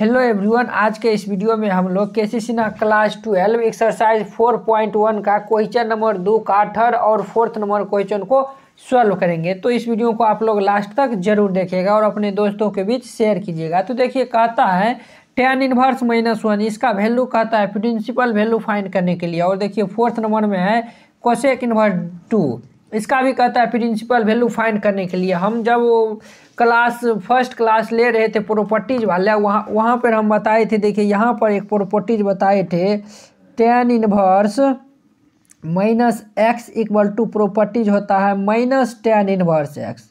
hello everyone आज के इस वीडियो में हम लोग के सी Sinha class twelve exercise four point one का क्वेश्चन नंबर दो का थर्ड और फोर्थ नंबर क्वेश्चन को सॉल्व करेंगे तो इस वीडियो को आप लोग लास्ट तक जरूर देखिएगा और अपने दोस्तों के बीच शेयर कीजिएगा तो देखिए कहता है टेन इन्वर्स माइनस वन इसका वैल्यू कहता है प्रिंसिपल वैल्यू फाइंड करने के लिए और देखिए फोर्थ नंबर में है कोशेक इन्वर्स टू इसका भी कहता है प्रिंसिपल वैल्यू फाइंड करने के लिए हम जब क्लास फर्स्ट क्लास ले रहे थे प्रॉपर्टीज वाले वहाँ वहाँ पर हम बताए थे देखिए यहाँ पर एक प्रॉपर्टीज बताए थे tan inverse minus x equal to properties होता है माइनस टेन इनवर्स एक्स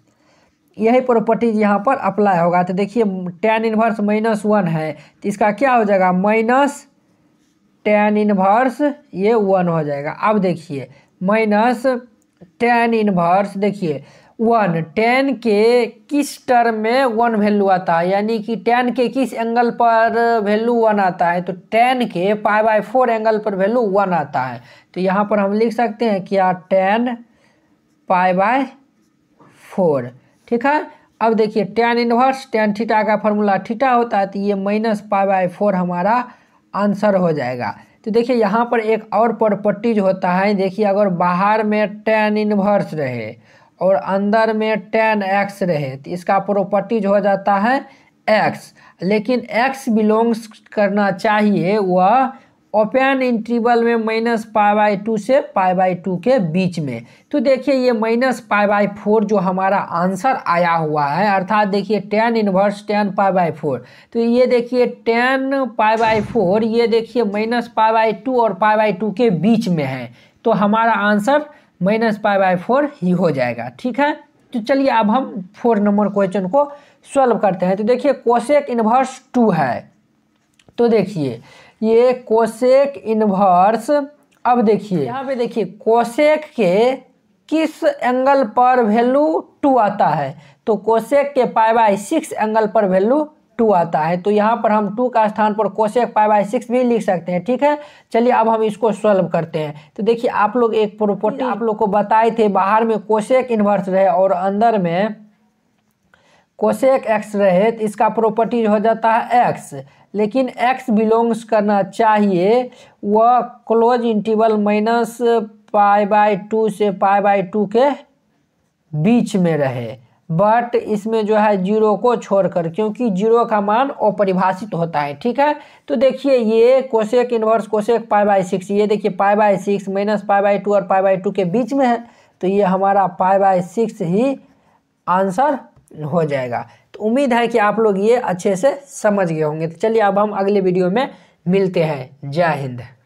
यही प्रॉपर्टीज यहाँ पर अप्लाई होगा तो देखिए टेन इनवर्स माइनस वन है तो इसका क्या हो जाएगा माइनस टेन इनवर्स ये वन हो जाएगा अब देखिए माइनस टेन इनवर्स देखिए वन टेन के किस टर्म में वन वैल्यू आता है यानी कि टेन के किस एंगल पर वैल्यू वन आता है तो टेन के पाई बाई फोर एंगल पर वैल्यू वन आता है तो यहाँ पर हम लिख सकते हैं क्या टेन पाई बाय फोर ठीक है अब देखिए टेन इनवर्स टेन थीटा का फॉर्मूला थीटा होता है तो ये माइनस पाई बाय फोर हमारा आंसर हो जाएगा तो देखिए यहाँ पर एक और प्रॉपर्टी जो होता है देखिए अगर बाहर में टेन इन्वर्स रहे और अंदर में टेन एक्स रहे तो इसका प्रॉपर्टी जो हो जाता है एक्स लेकिन एक्स बिलोंग्स करना चाहिए वह ओपन इंटरवल में माइनस पाई बाई टू से पाई बाई टू के बीच में तो देखिए ये माइनस पाई बाई फोर जो हमारा आंसर आया हुआ है अर्थात देखिए tan inverse tan pi by four तो ये देखिए टेन पाई बाई फोर ये देखिए माइनस पाई बाई टू और पाई बाई टू के बीच में है तो हमारा answer minus pi by four ही हो जाएगा ठीक है तो चलिए अब हम फोर नंबर क्वेश्चन को सॉल्व करते हैं तो देखिए कोशेक इन्वर्स टू है तो देखिए ये कोशेक इनवर्स अब देखिए यहाँ पे देखिए कोशेक के किस एंगल पर वैल्यू टू आता है तो कोशेक के पाई बाय सिक्स एंगल पर वैल्यू टू आता है तो यहाँ पर हम टू का स्थान पर कोशेक पाई बाई सिक्स भी लिख सकते हैं ठीक है चलिए अब हम इसको सॉल्व करते हैं तो देखिए आप लोग एक प्रॉपर्टी आप लोग को बताए थे बाहर में कोशेक इन्वर्स रहे और अंदर में कोशेक एक्स रहे तो इसका प्रॉपर्टी हो जाता है एक्स लेकिन एक्स बिलोंग्स करना चाहिए वह close interval minus pi by two से पाई बाई टू के बीच में रहे बट इसमें जो है जीरो को छोड़कर क्योंकि जीरो का मान अपरिभाषित होता है ठीक है तो देखिए ये cosec inverse cosec pi by six ये देखिए pi by six minus pi by two और पाई बाई टू के बीच में है तो ये हमारा पाई बाई सिक्स ही आंसर हो जाएगा उम्मीद है कि आप लोग ये अच्छे से समझ गए होंगे तो चलिए अब हम अगले वीडियो में मिलते हैं जय हिंद